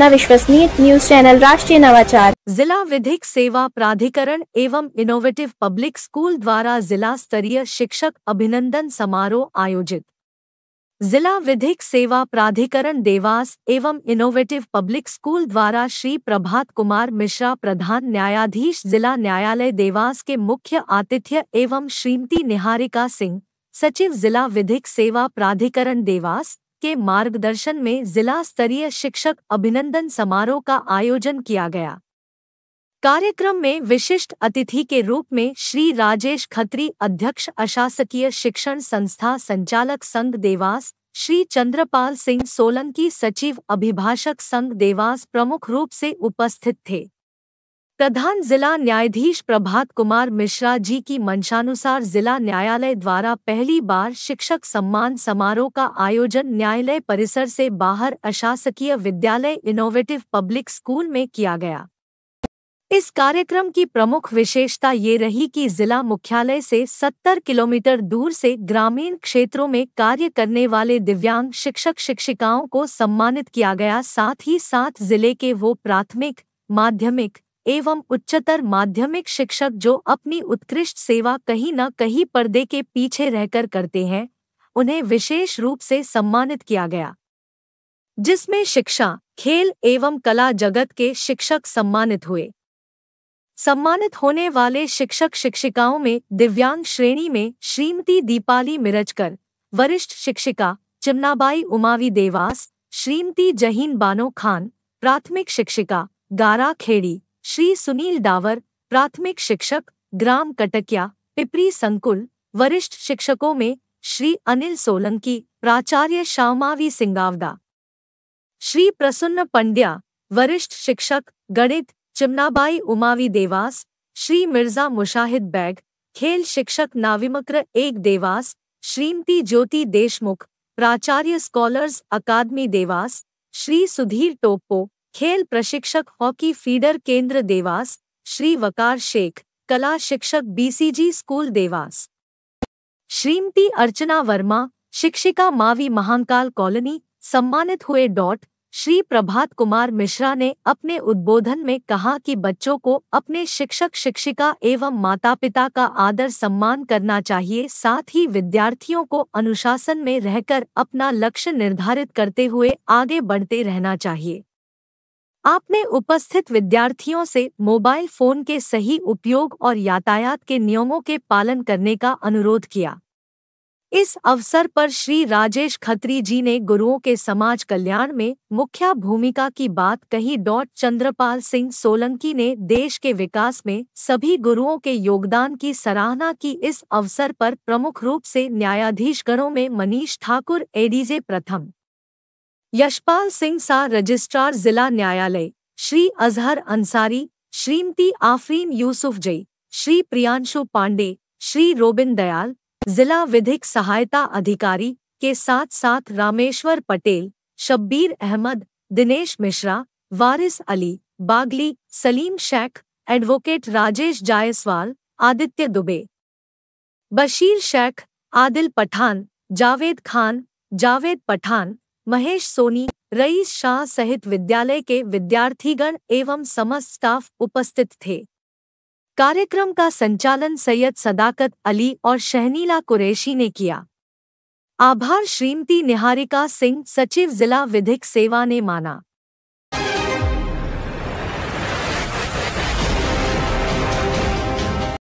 अपना विश्वसनीय news channel राष्ट्रीय नवाचार जिला विधिक सेवा प्राधिकरण एवं इनोवेटिव पब्लिक स्कूल द्वारा जिला स्तरीय शिक्षक अभिनंदन समारोह आयोजित जिला विधिक सेवा प्राधिकरण देवास एवं इनोवेटिव पब्लिक स्कूल द्वारा श्री प्रभात कुमार मिश्रा प्रधान न्यायाधीश जिला न्यायालय देवास के मुख्य आतिथ्य एवं श्रीमती निहारिका सिंह सचिव जिला विधिक सेवा प्राधिकरण देवास के मार्गदर्शन में जिला स्तरीय शिक्षक अभिनंदन समारोह का आयोजन किया गया कार्यक्रम में विशिष्ट अतिथि के रूप में श्री राजेश खत्री अध्यक्ष अशासकीय शिक्षण संस्था संचालक संघ देवास श्री चंद्रपाल सिंह सोलंकी सचिव अभिभाषक संघ देवास प्रमुख रूप से उपस्थित थे प्रधान जिला न्यायाधीश प्रभात कुमार मिश्रा जी की मंशानुसार जिला न्यायालय द्वारा पहली बार शिक्षक सम्मान समारोह का आयोजन न्यायालय परिसर से बाहर अशासकीय विद्यालय इनोवेटिव पब्लिक स्कूल में किया गया इस कार्यक्रम की प्रमुख विशेषता ये रही कि जिला मुख्यालय से 70 किलोमीटर दूर से ग्रामीण क्षेत्रों में कार्य करने वाले दिव्यांग शिक्षक शिक्षिकाओं को सम्मानित किया गया साथ ही साथ जिले के वो प्राथमिक माध्यमिक एवं उच्चतर माध्यमिक शिक्षक जो अपनी उत्कृष्ट सेवा कहीं न कहीं पर्दे के पीछे रहकर करते हैं उन्हें विशेष रूप से सम्मानित किया गया जिसमें शिक्षा खेल एवं कला जगत के शिक्षक सम्मानित हुए सम्मानित होने वाले शिक्षक शिक्षिकाओं में दिव्यांग श्रेणी में श्रीमती दीपाली मिरजकर वरिष्ठ शिक्षिका चिमनाबाई उमावी देवास श्रीमती जहीन बानो खान प्राथमिक शिक्षिका गारा खेड़ी श्री सुनील डावर प्राथमिक शिक्षक ग्राम कटकिया पिपरी संकुल वरिष्ठ शिक्षकों में श्री अनिल सोलंकी प्राचार्य श्यामावी सिंगावदा श्री प्रसन्न पंड्या वरिष्ठ शिक्षक गणित चिमनाबाई उमावी देवास श्री मिर्जा मुशाहिद बैग खेल शिक्षक नाविमक्र एक देवास श्रीमती ज्योति देशमुख प्राचार्य स्कॉलर्स अकादमी देवास श्री सुधीर टोप्पो खेल प्रशिक्षक हॉकी फीडर केंद्र देवास श्री वकार शेख कला शिक्षक बीसीजी स्कूल देवास श्रीमती अर्चना वर्मा शिक्षिका मावी महांकाल कॉलोनी सम्मानित हुए डॉट श्री प्रभात कुमार मिश्रा ने अपने उद्बोधन में कहा कि बच्चों को अपने शिक्षक शिक्षिका एवं माता पिता का आदर सम्मान करना चाहिए साथ ही विद्यार्थियों को अनुशासन में रहकर अपना लक्ष्य निर्धारित करते हुए आगे बढ़ते रहना चाहिए आपने उपस्थित विद्यार्थियों से मोबाइल फोन के सही उपयोग और यातायात के नियमों के पालन करने का अनुरोध किया इस अवसर पर श्री राजेश खत्री जी ने गुरुओं के समाज कल्याण में मुख्य भूमिका की बात कही डॉट चंद्रपाल सिंह सोलंकी ने देश के विकास में सभी गुरुओं के योगदान की सराहना की इस अवसर पर प्रमुख रूप से न्यायाधीशगणों में मनीष ठाकुर एडीजे प्रथम यशपाल सिंह सा रजिस्ट्रार जिला न्यायालय श्री अजहर अंसारी श्रीमती आफरीन यूसुफ जई श्री प्रियांशु पांडे श्री रोबिन दयाल जिला विधिक सहायता अधिकारी के साथ साथ रामेश्वर पटेल शब्बीर अहमद दिनेश मिश्रा वारिस अली बागली सलीम शेख एडवोकेट राजेश जायसवाल आदित्य दुबे बशीर शेख आदिल पठान जावेद खान जावेद पठान महेश सोनी रईस शाह सहित विद्यालय के विद्यार्थीगण एवं समस्त स्टाफ उपस्थित थे कार्यक्रम का संचालन सैयद सदाकत अली और शहनीला कुरैशी ने किया आभार श्रीमती निहारिका सिंह सचिव जिला विधिक सेवा ने माना